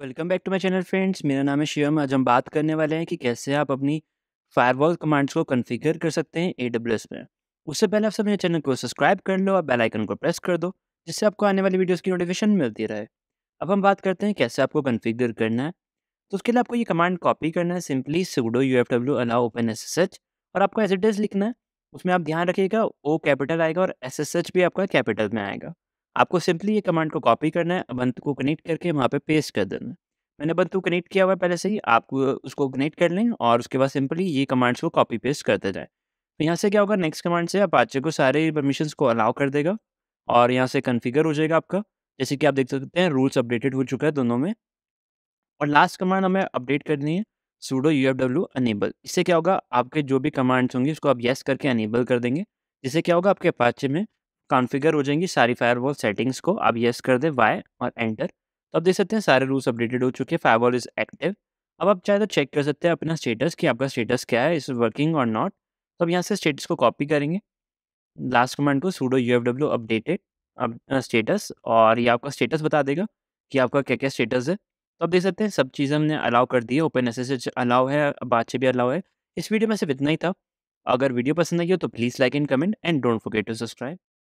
Welcome back to my channel friends मेरा नाम है शिवम आज हम बात करने वाले हैं कि कैसे आप अपनी फायरवॉल कमांड्स को कॉन्फ़िगर कर सकते हैं ए में उससे पहले आप सब मेरे चैनल को सब्सक्राइब कर लो और बेल आइकन को प्रेस कर दो जिससे आपको आने वाली वीडियोस की नोटिफिकेशन मिलती रहे अब हम बात करते हैं कैसे आपको कन्फिगर करना है तो उसके लिए आपको ये कमांड कॉपी करना है simply sudo U F W allow open S S H और आपको एस लिखना है उसमें आप ध्यान रखिएगा ओ कैपिटल आएगा और एस एस एच भी आपका कैपिटल में आएगा आपको सिंपली ये कमांड को कॉपी करना है Ubuntu को कनेक्ट करके वहाँ पे पेस्ट कर देना है। मैंने Ubuntu कनेक्ट किया हुआ है पहले से ही आप उसको कनेक्ट कर लें और उसके बाद सिंपली ये कमांड्स को कॉपी पेस्ट करते जाए तो यहाँ से क्या होगा नेक्स्ट कमांड से अपाचे को सारे परमिशन को अलाउ कर देगा और यहाँ से कन्फिगर हो जाएगा आपका जैसे कि आप देख सकते हैं रूल्स अपडेटेड हो चुका है दोनों में और लास्ट कमांड हमें अपडेट करनी है sudo U F W enable इससे क्या होगा आपके जो भी कमांड्स होंगे उसको आप येस करके अनेबल कर देंगे जिससे क्या होगा आपके अपाचे में कॉन्फ़िगर हो जाएंगी सारी फायरवॉल सेटिंग्स को आप येस कर दें वाई और एंटर तो आप देख सकते हैं सारे रूल्स अपडेटेड हो चुके हैं फायरवॉल इज़ एक्टिव अब आप चाहे तो चेक कर सकते हैं अपना स्टेटस कि आपका स्टेटस क्या है इस वर्किंग और नॉट तो अब यहाँ से स्टेटस को कॉपी करेंगे लास्ट कमेंट को sudo U F W updated अब स्टेटस और ये आपका स्टेटस बता देगा कि आपका क्या क्या स्टेटस है तो आप देख सकते हैं सब चीज़ें हमने अलाउ कर दी है ओपन एस अलाउ है से भी अलाउ है इस वीडियो में सिर्फ इतना ही था अगर वीडियो पसंद आई हो तो please like and comment and don't forget to subscribe